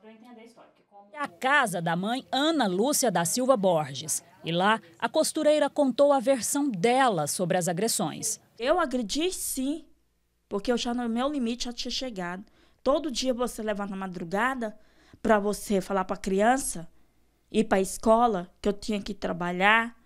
para entender a história. Como... A casa da mãe Ana Lúcia da Silva Borges. E lá, a costureira contou a versão dela sobre as agressões. Eu agredi sim, porque eu já no meu limite já tinha chegado. Todo dia você leva na madrugada para você falar para a criança ir para a escola, que eu tinha que trabalhar,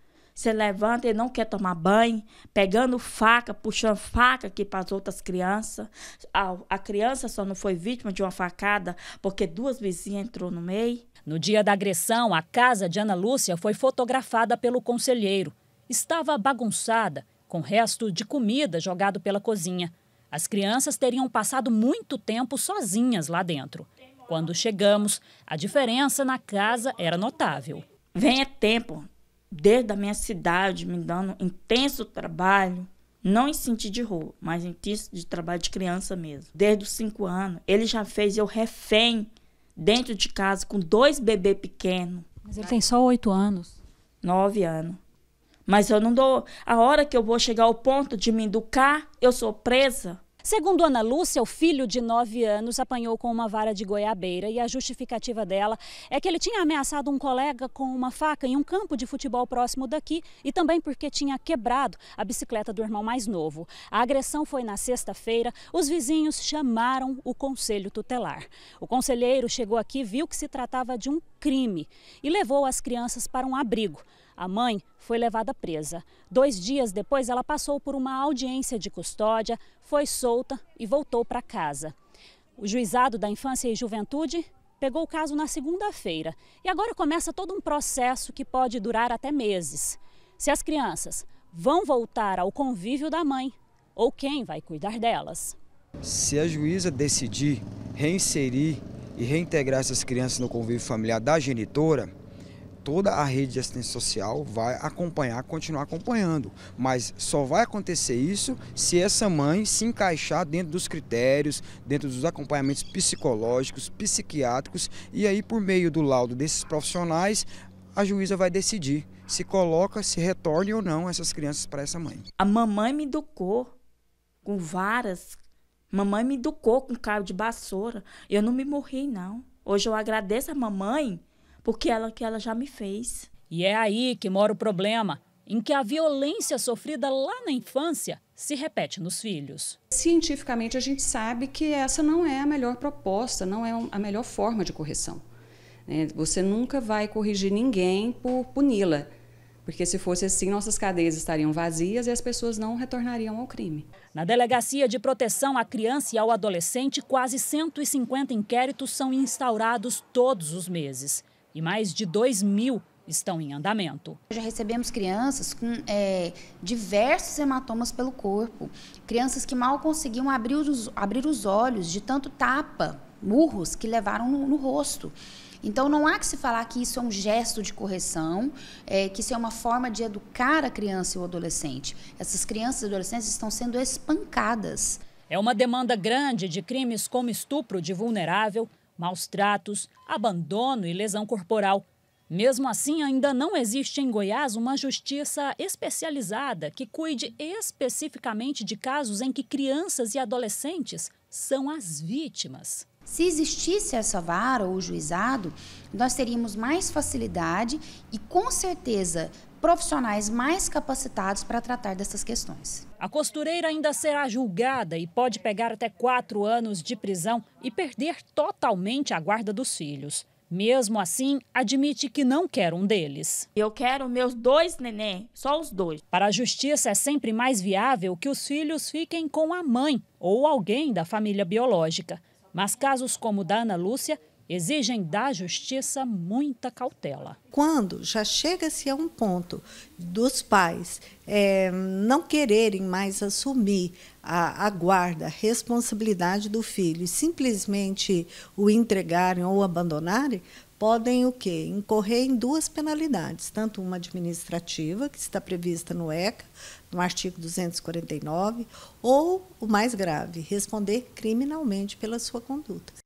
você levanta e não quer tomar banho, pegando faca, puxando faca aqui para as outras crianças. A, a criança só não foi vítima de uma facada porque duas vizinhas entrou no meio. No dia da agressão, a casa de Ana Lúcia foi fotografada pelo conselheiro. Estava bagunçada, com resto de comida jogado pela cozinha. As crianças teriam passado muito tempo sozinhas lá dentro. Quando chegamos, a diferença na casa era notável. Venha tempo, desde a minha cidade, me dando intenso trabalho, não em sentido de rua, mas em de trabalho de criança mesmo. Desde os cinco anos, ele já fez eu refém dentro de casa com dois bebês pequenos. Mas ele tem só oito anos. Nove anos. Mas eu não dou. A hora que eu vou chegar ao ponto de me educar, eu sou presa. Segundo Ana Lúcia, o filho de 9 anos apanhou com uma vara de goiabeira e a justificativa dela é que ele tinha ameaçado um colega com uma faca em um campo de futebol próximo daqui e também porque tinha quebrado a bicicleta do irmão mais novo. A agressão foi na sexta-feira, os vizinhos chamaram o conselho tutelar. O conselheiro chegou aqui, viu que se tratava de um crime e levou as crianças para um abrigo. A mãe foi levada presa. Dois dias depois, ela passou por uma audiência de custódia, foi solta e voltou para casa. O juizado da infância e juventude pegou o caso na segunda-feira e agora começa todo um processo que pode durar até meses. Se as crianças vão voltar ao convívio da mãe ou quem vai cuidar delas. Se a juíza decidir reinserir e reintegrar essas crianças no convívio familiar da genitora, toda a rede de assistência social vai acompanhar, continuar acompanhando. Mas só vai acontecer isso se essa mãe se encaixar dentro dos critérios, dentro dos acompanhamentos psicológicos, psiquiátricos, e aí, por meio do laudo desses profissionais, a juíza vai decidir se coloca, se retorne ou não essas crianças para essa mãe. A mamãe me educou com varas, mamãe me educou com cabo de vassoura. Eu não me morri, não. Hoje eu agradeço a mamãe porque ela que ela já me fez. E é aí que mora o problema, em que a violência sofrida lá na infância se repete nos filhos. Cientificamente a gente sabe que essa não é a melhor proposta, não é a melhor forma de correção. Né? Você nunca vai corrigir ninguém por puni-la, porque se fosse assim nossas cadeias estariam vazias e as pessoas não retornariam ao crime. Na Delegacia de Proteção à Criança e ao Adolescente, quase 150 inquéritos são instaurados todos os meses e mais de 2 mil estão em andamento. Já recebemos crianças com é, diversos hematomas pelo corpo, crianças que mal conseguiam abrir os, abrir os olhos de tanto tapa, murros que levaram no, no rosto. Então, não há que se falar que isso é um gesto de correção, é, que isso é uma forma de educar a criança e o adolescente. Essas crianças e adolescentes estão sendo espancadas. É uma demanda grande de crimes como estupro de vulnerável, maus tratos, abandono e lesão corporal. Mesmo assim, ainda não existe em Goiás uma justiça especializada que cuide especificamente de casos em que crianças e adolescentes são as vítimas. Se existisse essa vara ou juizado, nós teríamos mais facilidade e, com certeza, profissionais mais capacitados para tratar dessas questões. A costureira ainda será julgada e pode pegar até quatro anos de prisão e perder totalmente a guarda dos filhos. Mesmo assim, admite que não quer um deles. Eu quero meus dois neném, só os dois. Para a justiça, é sempre mais viável que os filhos fiquem com a mãe ou alguém da família biológica. Mas casos como o da Ana Lúcia exigem da justiça muita cautela. Quando já chega-se a um ponto dos pais é, não quererem mais assumir a, a guarda, a responsabilidade do filho e simplesmente o entregarem ou abandonarem, podem o quê? Incorrer em duas penalidades, tanto uma administrativa, que está prevista no ECA, no artigo 249, ou o mais grave, responder criminalmente pela sua conduta.